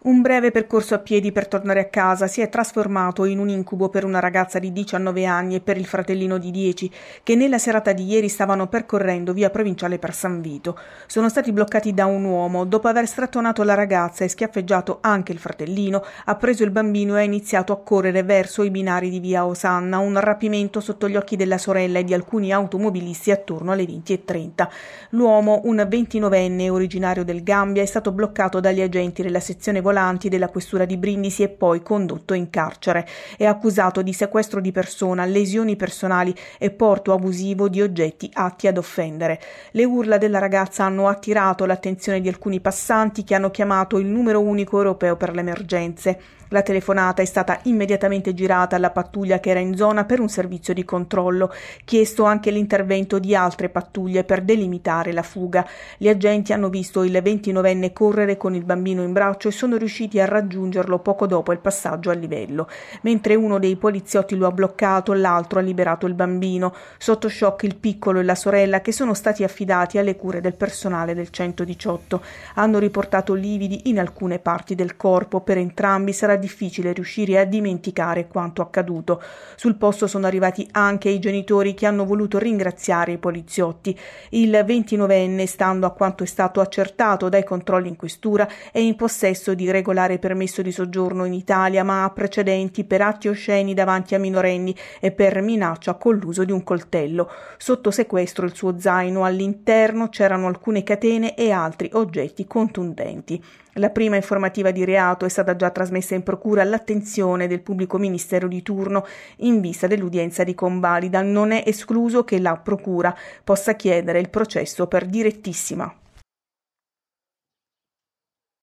Un breve percorso a piedi per tornare a casa si è trasformato in un incubo per una ragazza di 19 anni e per il fratellino di 10 che nella serata di ieri stavano percorrendo via provinciale per San Vito. Sono stati bloccati da un uomo, dopo aver strattonato la ragazza e schiaffeggiato anche il fratellino, ha preso il bambino e ha iniziato a correre verso i binari di via Osanna, un rapimento sotto gli occhi della sorella e di alcuni automobilisti attorno alle 20.30. L'uomo, un 29enne originario del Gambia, è stato bloccato dagli agenti della sezione volanti della questura di Brindisi e poi condotto in carcere. È accusato di sequestro di persona, lesioni personali e porto abusivo di oggetti atti ad offendere. Le urla della ragazza hanno attirato l'attenzione di alcuni passanti che hanno chiamato il numero unico europeo per le emergenze. La telefonata è stata immediatamente girata alla pattuglia che era in zona per un servizio di controllo, chiesto anche l'intervento di altre pattuglie per delimitare la fuga. Gli agenti hanno visto il 29enne correre con il bambino in braccio e sono riusciti a raggiungerlo poco dopo il passaggio a livello. Mentre uno dei poliziotti lo ha bloccato, l'altro ha liberato il bambino. Sotto shock il piccolo e la sorella che sono stati affidati alle cure del personale del 118. Hanno riportato lividi in alcune parti del corpo. Per entrambi sarà difficile riuscire a dimenticare quanto accaduto. Sul posto sono arrivati anche i genitori che hanno voluto ringraziare i poliziotti. Il 29enne, stando a quanto è stato accertato dai controlli in questura, è in possesso di regolare permesso di soggiorno in Italia, ma ha precedenti per atti osceni davanti a minorenni e per minaccia con l'uso di un coltello. Sotto sequestro il suo zaino, all'interno c'erano alcune catene e altri oggetti contundenti. La prima informativa di reato è stata già trasmessa in procura all'attenzione del pubblico ministero di turno in vista dell'udienza di convalida. Non è escluso che la procura possa chiedere il processo per direttissima.